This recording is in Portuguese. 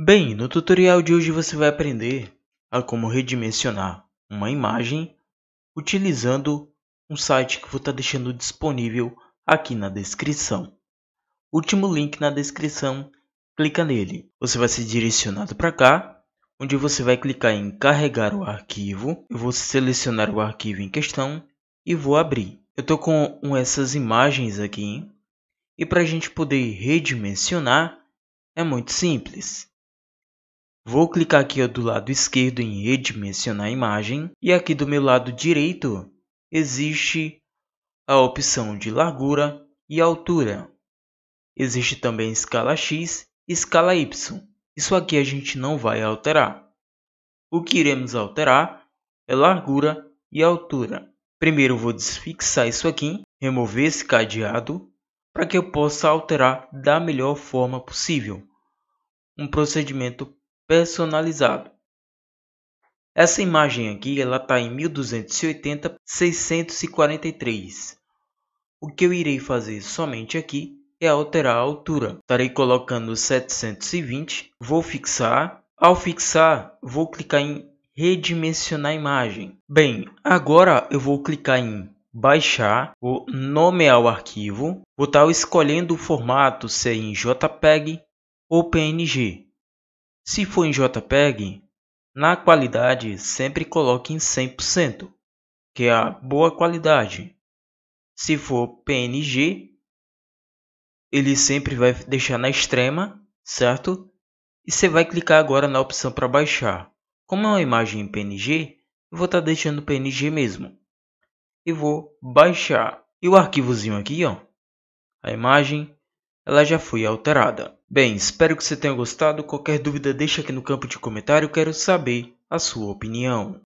Bem, no tutorial de hoje você vai aprender a como redimensionar uma imagem utilizando um site que vou estar tá deixando disponível aqui na descrição. Último link na descrição, clica nele. Você vai ser direcionado para cá, onde você vai clicar em carregar o arquivo. Eu vou selecionar o arquivo em questão e vou abrir. Eu estou com essas imagens aqui e para a gente poder redimensionar é muito simples. Vou clicar aqui do lado esquerdo em redimensionar a imagem e aqui do meu lado direito existe a opção de largura e altura. Existe também escala X e escala Y. Isso aqui a gente não vai alterar. O que iremos alterar é largura e altura. Primeiro vou desfixar isso aqui, remover esse cadeado para que eu possa alterar da melhor forma possível. Um procedimento personalizado. Essa imagem aqui ela está em 1280 643. O que eu irei fazer somente aqui é alterar a altura. Estarei colocando 720, vou fixar. Ao fixar, vou clicar em redimensionar a imagem. Bem, agora eu vou clicar em baixar, vou nomear o arquivo, vou estar tá escolhendo o formato, se é em JPEG ou PNG. Se for em JPEG, na qualidade sempre coloque em 100%, que é a boa qualidade. Se for PNG, ele sempre vai deixar na extrema, certo? E você vai clicar agora na opção para baixar. Como é uma imagem em PNG, eu vou estar tá deixando PNG mesmo. E vou baixar. E o arquivozinho aqui, ó, a imagem, ela já foi alterada. Bem, espero que você tenha gostado. Qualquer dúvida deixa aqui no campo de comentário, quero saber a sua opinião.